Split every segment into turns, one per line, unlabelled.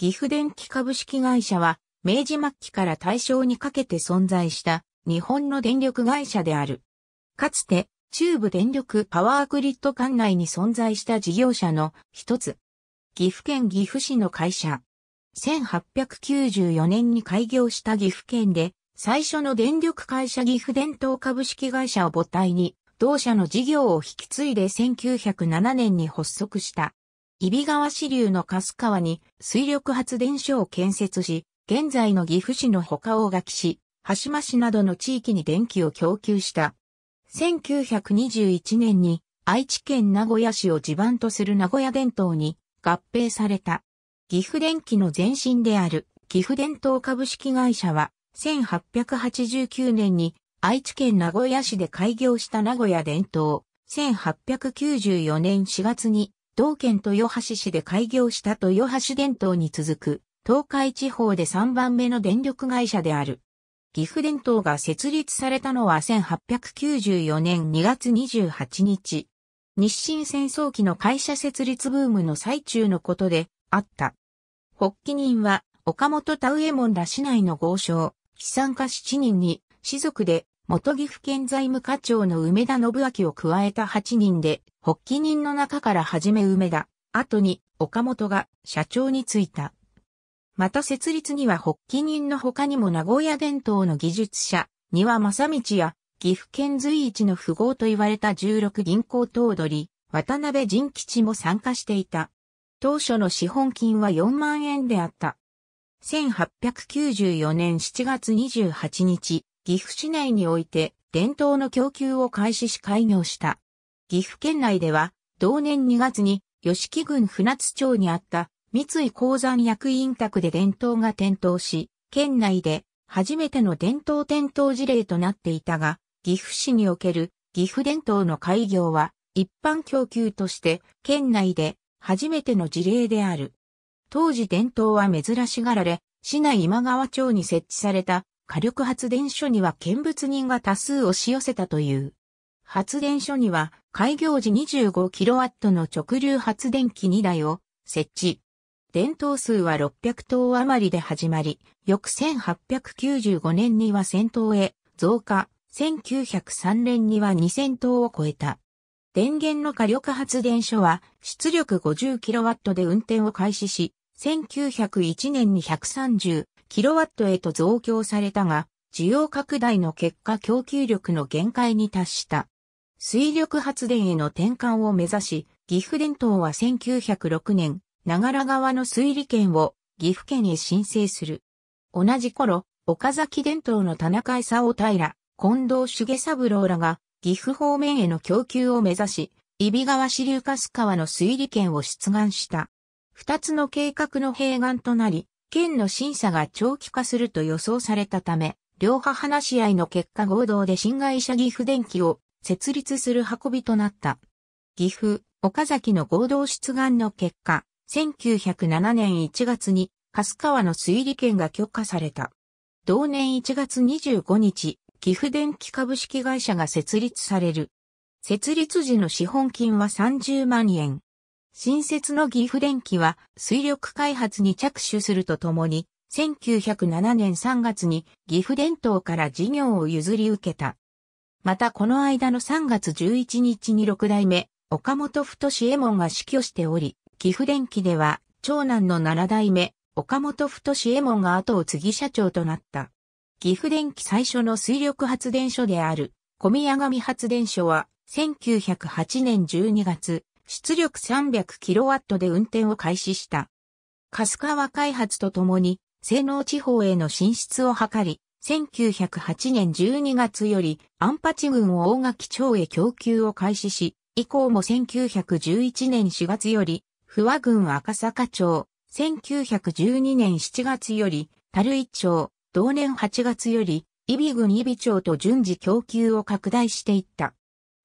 岐阜電機株式会社は、明治末期から大正にかけて存在した日本の電力会社である。かつて、中部電力パワーグリッド管内に存在した事業者の一つ。岐阜県岐阜市の会社。1894年に開業した岐阜県で、最初の電力会社岐阜電灯株式会社を母体に、同社の事業を引き継いで1907年に発足した。揖斐川支流の春川に水力発電所を建設し、現在の岐阜市の他大垣市、羽島市などの地域に電気を供給した。1921年に愛知県名古屋市を地盤とする名古屋電灯に合併された。岐阜電機の前身である岐阜電灯株式会社は1889年に愛知県名古屋市で開業した名古屋電灯。1894年4月に同県豊橋市で開業した豊橋電灯に続く、東海地方で3番目の電力会社である。岐阜電灯が設立されたのは1894年2月28日。日清戦争期の会社設立ブームの最中のことであった。発起人は岡本田植衛門ら市内の豪商、資産家7人に、士族で元岐阜県財務課長の梅田信明を加えた8人で、発起人の中から始め梅田、後に岡本が社長に就いた。また設立には発起人の他にも名古屋伝統の技術者、丹羽正道や岐阜県随一の富豪と言われた16銀行頭取、渡辺仁吉も参加していた。当初の資本金は4万円であった。1894年7月28日、岐阜市内において伝統の供給を開始し開業した。岐阜県内では、同年2月に、吉木郡船津町にあった三井鉱山役員宅で伝統が点灯し、県内で初めての伝統点灯事例となっていたが、岐阜市における岐阜伝統の開業は一般供給として県内で初めての事例である。当時伝統は珍しがられ、市内今川町に設置された火力発電所には見物人が多数押し寄せたという。発電所には開業時 25kW の直流発電機2台を設置。電灯数は600灯余りで始まり、翌1895年には1000灯へ増加、1903年には2000灯を超えた。電源の火力発電所は出力 50kW で運転を開始し、1901年に130、キロワットへと増強されたが、需要拡大の結果供給力の限界に達した。水力発電への転換を目指し、岐阜電灯は1906年、長良川の水利権を岐阜県へ申請する。同じ頃、岡崎電灯の田中勲平、近藤重三郎らが岐阜方面への供給を目指し、伊比川支流春川の水利権を出願した。二つの計画の併願となり、件の審査が長期化すると予想されたため、両派話し合いの結果合同で新会社岐阜電機を設立する運びとなった。岐阜、岡崎の合同出願の結果、1907年1月に、春川の推理権が許可された。同年1月25日、岐阜電機株式会社が設立される。設立時の資本金は30万円。新設の岐阜電機は水力開発に着手するとともに、1907年3月に岐阜電灯から事業を譲り受けた。またこの間の3月11日に6代目、岡本太志衛門が死去しており、岐阜電機では長男の7代目、岡本太志衛門が後を継ぎ社長となった。岐阜電機最初の水力発電所である、小宮上発電所は1908年12月、出力 300kW で運転を開始した。スカ川開発とともに、西能地方への進出を図り、1908年12月より安八郡を大垣町へ供給を開始し、以降も1911年4月より、不和郡赤坂町、1912年7月より、樽一町、同年8月より、伊比郡伊比町と順次供給を拡大していった。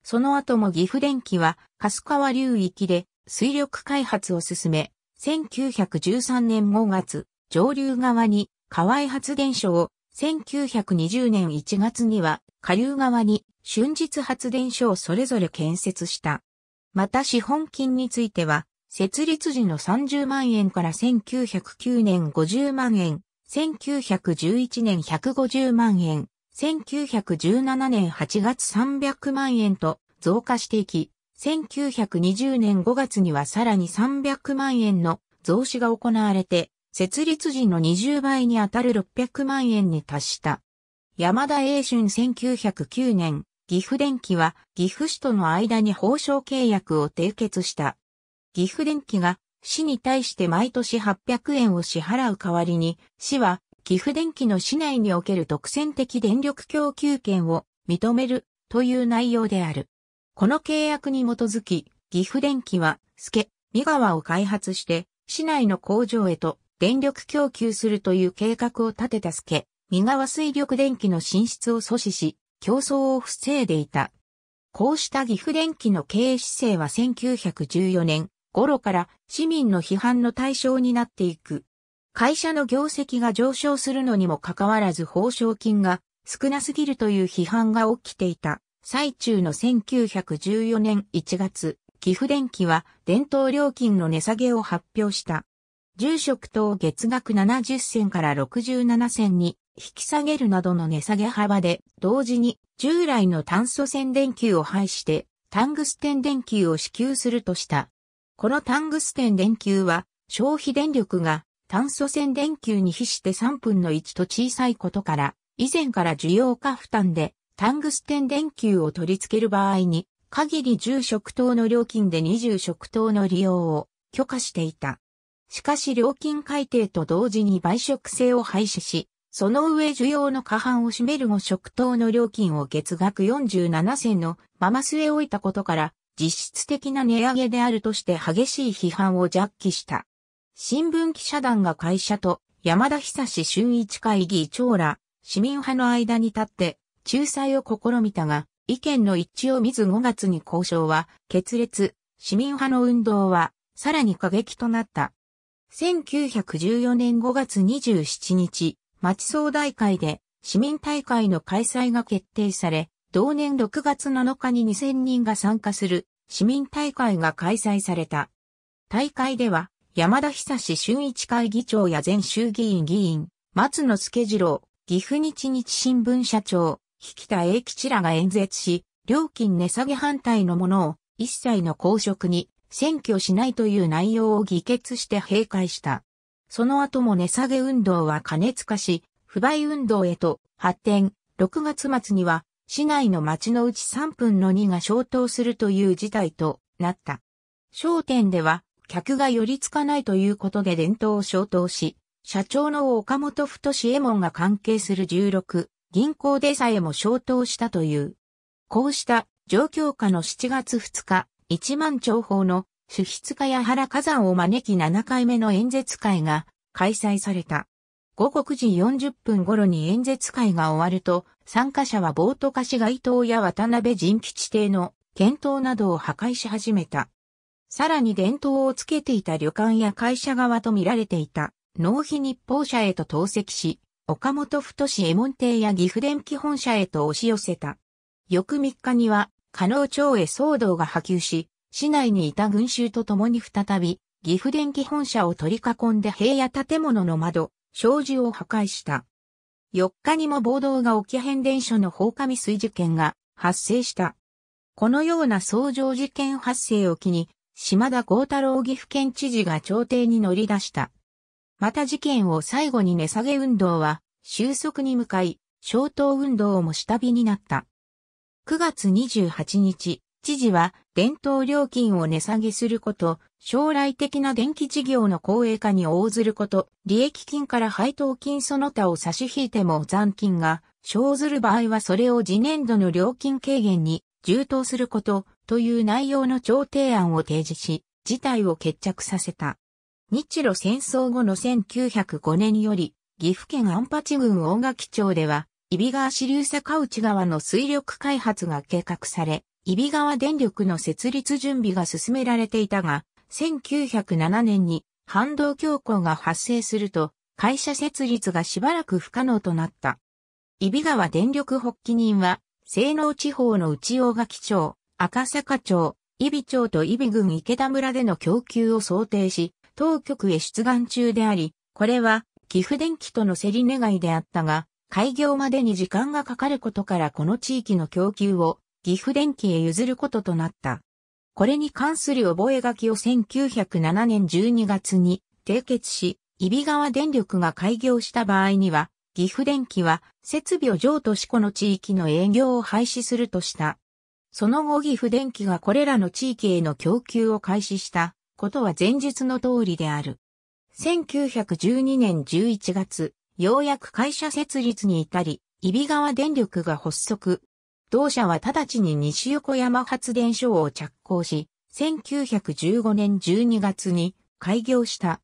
その後も岐阜電機は、スカ川流域で水力開発を進め、1913年5月、上流側に河合発電所を、1920年1月には下流側に春日発電所をそれぞれ建設した。また資本金については、設立時の30万円から1909年50万円、1911年150万円、1917年8月300万円と増加していき、1920年5月にはさらに300万円の増資が行われて、設立時の20倍にあたる600万円に達した。山田英春1909年、岐阜電機は岐阜市との間に報奨契約を締結した。岐阜電機が市に対して毎年800円を支払う代わりに、市は岐阜電機の市内における独占的電力供給権を認めるという内容である。この契約に基づき、岐阜電機は、助、三ワを開発して、市内の工場へと電力供給するという計画を立てた助、三ワ水力電機の進出を阻止し、競争を防いでいた。こうした岐阜電機の経営姿勢は1914年頃から市民の批判の対象になっていく。会社の業績が上昇するのにもかかわらず報奨金が少なすぎるという批判が起きていた最中の1914年1月、岐阜電機は伝統料金の値下げを発表した。住職等月額70銭から67銭に引き下げるなどの値下げ幅で、同時に従来の炭素線電球を廃してタングステン電球を支給するとした。このタングステン電球は消費電力が炭素線電球に比して3分の1と小さいことから、以前から需要か負担で、タングステン電球を取り付ける場合に、限り10食灯の料金で20食灯の利用を許可していた。しかし料金改定と同時に売食制を廃止し、その上需要の過半を占める5食等の料金を月額47銭のまま据え置いたことから、実質的な値上げであるとして激しい批判を弱気した。新聞記者団が会社と山田久志俊一会議長ら市民派の間に立って仲裁を試みたが意見の一致を見ず5月に交渉は決裂、市民派の運動はさらに過激となった。1914年5月27日、町総大会で市民大会の開催が決定され、同年6月7日に2000人が参加する市民大会が開催された。大会では山田久志俊一会議長や前衆議院議員、松野助次郎、岐阜日日新聞社長、引田英吉らが演説し、料金値下げ反対のものを一切の公職に選挙しないという内容を議決して閉会した。その後も値下げ運動は過熱化し、不買運動へと発展、6月末には市内の町のうち3分の2が消灯するという事態となった。焦点では客が寄りつかないということで伝統を消灯し、社長の岡本太志衛門が関係する16、銀行でさえも消灯したという。こうした状況下の7月2日、一万長法の主筆家や原火山を招き7回目の演説会が開催された。午後9時40分頃に演説会が終わると、参加者は冒頭貸し街頭や渡辺人吉邸の検討などを破壊し始めた。さらに伝統をつけていた旅館や会社側と見られていた、納費日報社へと投石し、岡本太志江門邸や岐阜電気本社へと押し寄せた。翌3日には、加納町へ騒動が波及し、市内にいた群衆と共に再び、岐阜電気本社を取り囲んで平野建物の窓、障子を破壊した。4日にも暴動が起き変電所の放火未遂事件が発生した。このような相乗事件発生を機に、島田幸太郎岐阜県知事が調停に乗り出した。また事件を最後に値下げ運動は収束に向かい、消灯運動も下火になった。9月28日、知事は伝統料金を値下げすること、将来的な電気事業の公営化に応ずること、利益金から配当金その他を差し引いても残金が生ずる場合はそれを次年度の料金軽減に充当すること、という内容の調停案を提示し、事態を決着させた。日露戦争後の1905年より、岐阜県安八郡大垣町では、揖斐川支流坂内川の水力開発が計画され、揖斐川電力の設立準備が進められていたが、1907年に反動強行が発生すると、会社設立がしばらく不可能となった。揖斐川電力発起人は、西濃地方の内大垣町、赤坂町、伊比町と伊比郡池田村での供給を想定し、当局へ出願中であり、これは寄付電気との競り願いであったが、開業までに時間がかかることからこの地域の供給を岐阜電気へ譲ることとなった。これに関する覚書を1907年12月に締結し、伊比川電力が開業した場合には、岐阜電気は設備を譲渡しこの地域の営業を廃止するとした。その後岐阜電機がこれらの地域への供給を開始したことは前述の通りである。1912年11月、ようやく会社設立に至り、揖斐川電力が発足。同社は直ちに西横山発電所を着工し、1915年12月に開業した。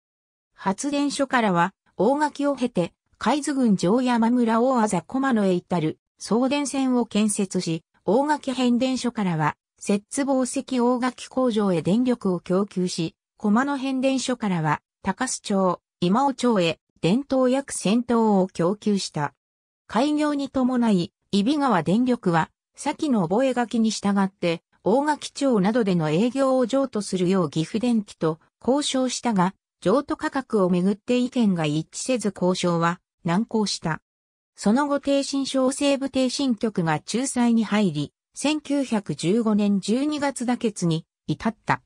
発電所からは、大垣を経て、海津郡城山村大あざ駒野へ至る送電線を建設し、大垣変電所からは、摂津紡績大垣工場へ電力を供給し、駒野変電所からは、高須町、今尾町へ電灯薬戦闘を供給した。開業に伴い、揖斐川電力は、先の覚書に従って、大垣町などでの営業を譲渡するよう岐阜電機と交渉したが、譲渡価格をめぐって意見が一致せず交渉は難航した。その後低心小西部低心局が仲裁に入り、1915年12月妥結に至った。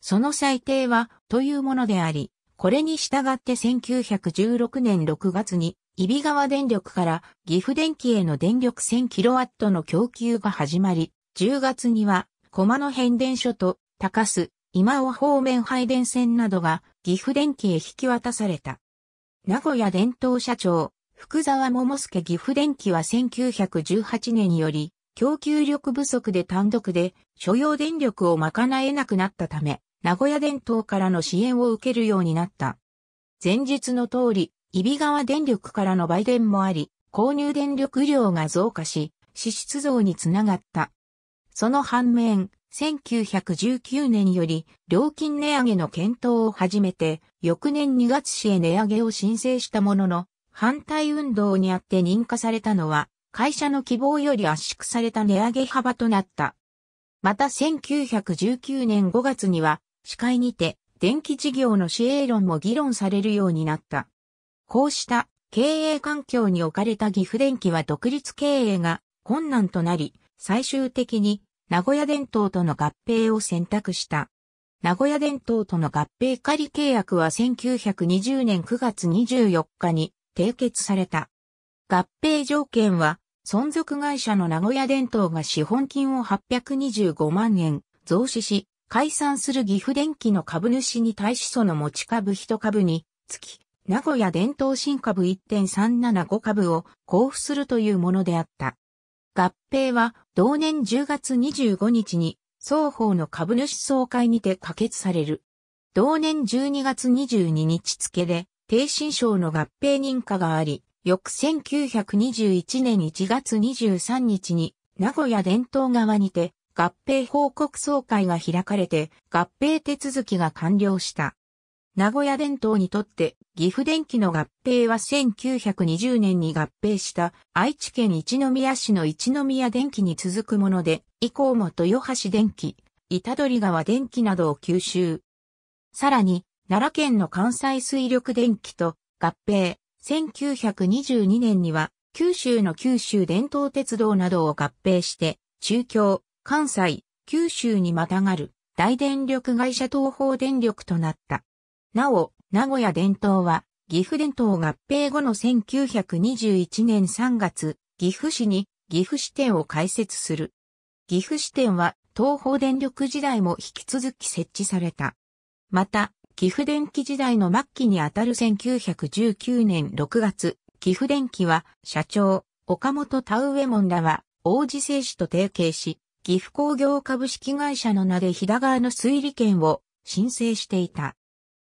その裁定はというものであり、これに従って1916年6月に、伊比川電力から岐阜電気への電力 1000kW の供給が始まり、10月には、駒野変電所と高須、今尾方面配電線などが岐阜電気へ引き渡された。名古屋伝統社長、福沢桃介岐阜電機は1918年より、供給力不足で単独で所要電力を賄えなくなったため、名古屋電灯からの支援を受けるようになった。前述の通り、伊比川電力からの売電もあり、購入電力量が増加し、支出増につながった。その反面、1919年より料金値上げの検討を始めて、翌年2月市へ値上げを申請したものの、反対運動にあって認可されたのは、会社の希望より圧縮された値上げ幅となった。また1919年5月には、司会にて、電気事業の支援論も議論されるようになった。こうした経営環境に置かれた岐阜電機は独立経営が困難となり、最終的に名古屋電灯との合併を選択した。名古屋電灯との合併仮契約は1920年9月24日に締結された。合併条件は、存続会社の名古屋電灯が資本金を825万円増資し、解散する岐阜電機の株主に対しその持ち株一株につき、名古屋電灯新株1.375株を交付するというものであった。合併は同年10月25日に双方の株主総会にて可決される。同年12月22日付で低身症の合併認可があり、翌1921年1月23日に、名古屋伝統側にて、合併報告総会が開かれて、合併手続きが完了した。名古屋伝統にとって岐阜電機の合併は1920年に合併した愛知県一宮市の一宮電機に続くもので、以降も豊橋電機、板取川電機などを吸収。さらに、奈良県の関西水力電気と合併、1922年には九州の九州伝統鉄道などを合併して、中京、関西、九州にまたがる大電力会社東方電力となった。なお、名古屋伝統は、岐阜伝統合併後の1921年3月、岐阜市に岐阜支店を開設する。岐阜支店は東方電力時代も引き続き設置された。また、岐阜電機時代の末期にあたる1919年6月、岐阜電機は社長、岡本田上門らは王子製紙と提携し、岐阜工業株式会社の名で飛騨川の水利権を申請していた。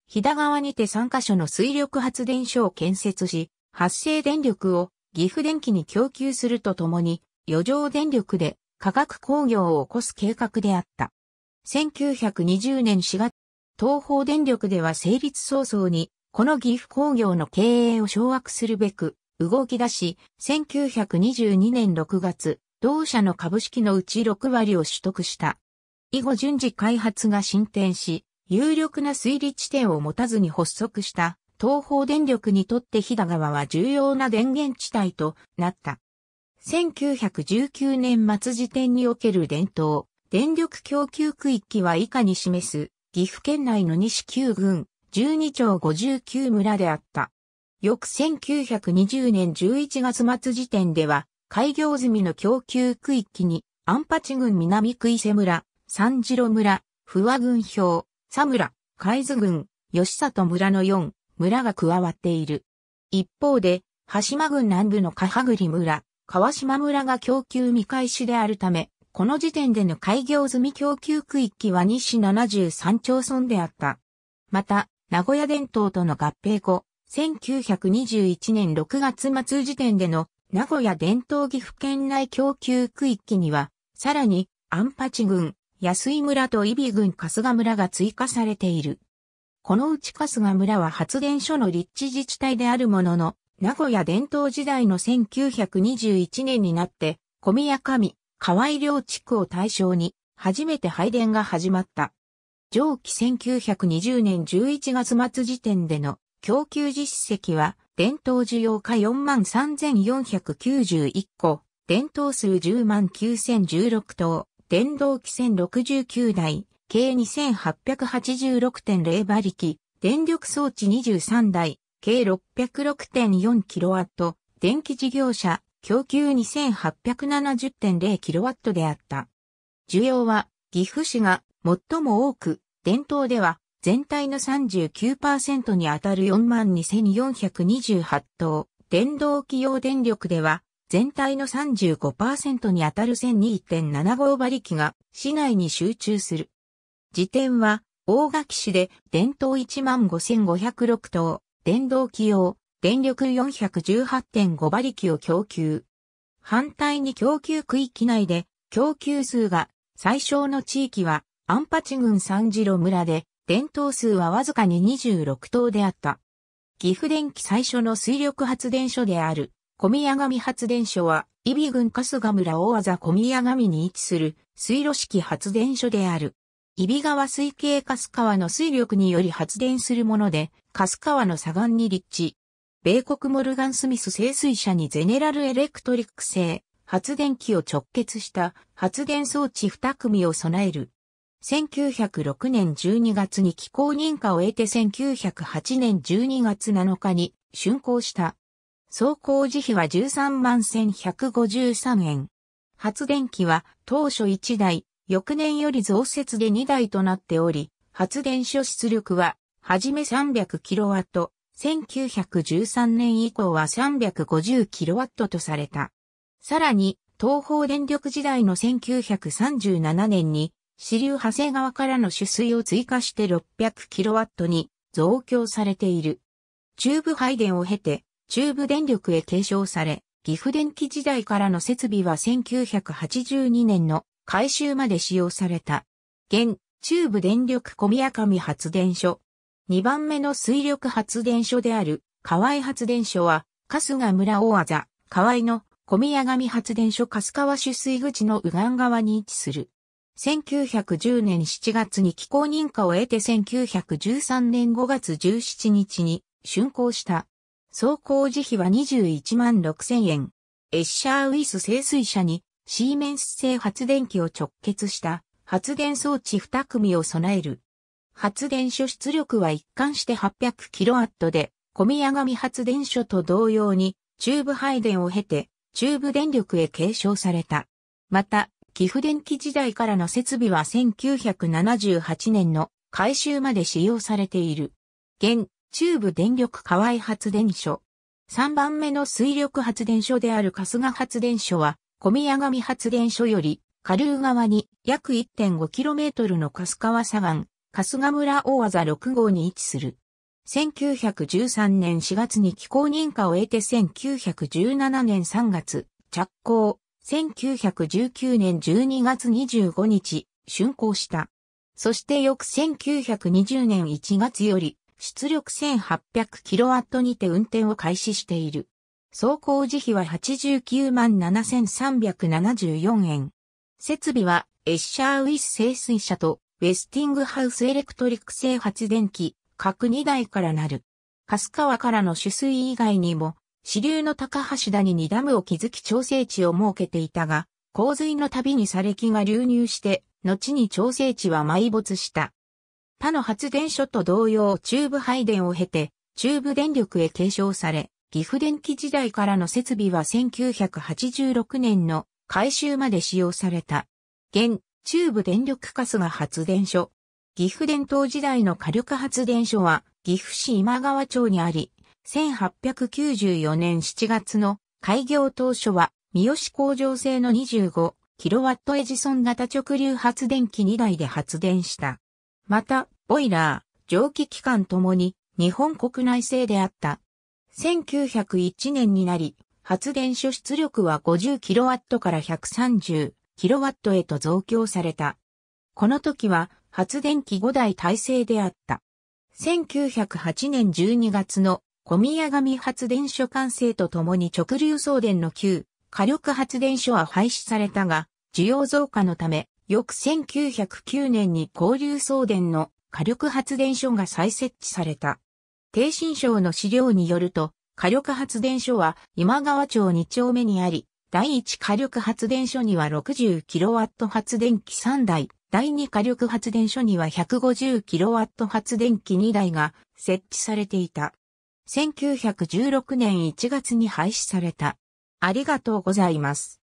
飛騨川にて3カ所の水力発電所を建設し、発生電力を岐阜電機に供給するとともに、余剰電力で化学工業を起こす計画であった。1920年4月東方電力では成立早々に、この岐阜工業の経営を掌握するべく、動き出し、1922年6月、同社の株式のうち6割を取得した。以後順次開発が進展し、有力な推理地点を持たずに発足した東方電力にとって飛騨川は重要な電源地帯となった。1919年末時点における伝統、電力供給区域は以下に示す岐阜県内の西九郡、十二町五十九村であった。翌1920年11月末時点では、開業済みの供給区域に、安八郡南区伊勢村、三次郎村、不和郡表、佐村、海津郡、吉里村の4村が加わっている。一方で、羽島郡南部のカハグ村、川島村が供給未開始であるため、この時点での開業済み供給区域は日市73町村であった。また、名古屋伝統との合併後、1921年6月末時点での名古屋伝統岐阜県内供給区域には、さらに、安八郡、安井村と伊比郡春日村が追加されている。このうち春日村は発電所の立地自治体であるものの、名古屋伝統時代の1921年になって、小宮上、河合領地区を対象に、初めて配電が始まった。上記1920年11月末時点での供給実績は、電灯需要化43,491個、電灯数109,016頭、電動機1069台、計2886.0馬力、電力装置23台、計 606.4kW、電気事業者、供給 2870.0kW であった。需要は岐阜市が最も多く、伝統では全体の39%に当たる42,428棟、電動機用電力では全体の35%に当たる1002.75馬力が市内に集中する。時点は大垣市で電統15,506棟、電動機用、電力418.5馬力を供給。反対に供給区域内で供給数が最小の地域はアンパチ郡三次郎村で電灯数はわずかに26灯であった。岐阜電気最初の水力発電所である小宮上発電所は伊比郡春日村大技小宮上に位置する水路式発電所である。伊比川水系春川の水力により発電するもので、春川の左岸に立地。米国モルガン・スミス清水社にゼネラルエレクトリック製発電機を直結した発電装置2組を備える。1906年12月に機構認可を得て1908年12月7日に竣工した。走行時費は13万1153円。発電機は当初1台、翌年より増設で2台となっており、発電所出力は、はじめ 300kW、1913年以降は 350kW とされた。さらに、東方電力時代の1937年に、支流長谷川からの取水を追加して 600kW に増強されている。中部配電を経て、中部電力へ継承され、岐阜電気時代からの設備は1982年の改修まで使用された。現、中部電力小宮上発電所、2番目の水力発電所である河合発電所は、春日村大技、河合の小宮上発電所春川取水口の右岸側に位置する。1910年7月に気候認可を得て1913年5月17日に竣工した。総工事費は21万6千円。エッシャーウィス清水車にシーメンス製発電機を直結した発電装置2組を備える発電所出力は一貫して 800kW で、小宮上発電所と同様に、中部配電を経て、中部電力へ継承された。また、寄付電気時代からの設備は1978年の改修まで使用されている。現、中部電力河合発電所。3番目の水力発電所である春日発電所は、小宮上発電所より、下流側に約 1.5km の春川左岸、春日村大技6号に位置する。1913年4月に気候認可を得て1917年3月、着工。1919年12月25日、竣工した。そして翌1920年1月より、出力 1800kW にて運転を開始している。走行時費は89万7374円。設備は、エッシャーウィス清水車とウェスティングハウスエレクトリック製発電機、各2台からなる。春日川からの取水以外にも、支流の高橋谷にダムを築き調整地を設けていたが、洪水のたびに砂礫が流入して、後に調整地は埋没した。他の発電所と同様中部配電を経て、中部電力へ継承され、岐阜電気時代からの設備は1986年の改修まで使用された。現、中部電力カスが発電所。岐阜伝統時代の火力発電所は岐阜市今川町にあり、1894年7月の開業当初は三好工場製の 25kW エジソン型直流発電機2台で発電した。また、ボイラー、蒸気機関ともに日本国内製であった。1901年になり、発電所出力は 50kW から 130kW キロワットへと増強された。この時は発電機5台体制であった。1908年12月の小宮上発電所完成とともに直流送電の旧火力発電所は廃止されたが、需要増加のため、翌1909年に交流送電の火力発電所が再設置された。低新省の資料によると、火力発電所は今川町2丁目にあり、第1火力発電所には 60kW 発電機3台、第2火力発電所には 150kW 発電機2台が設置されていた。1916年1月に廃止された。ありがとうございます。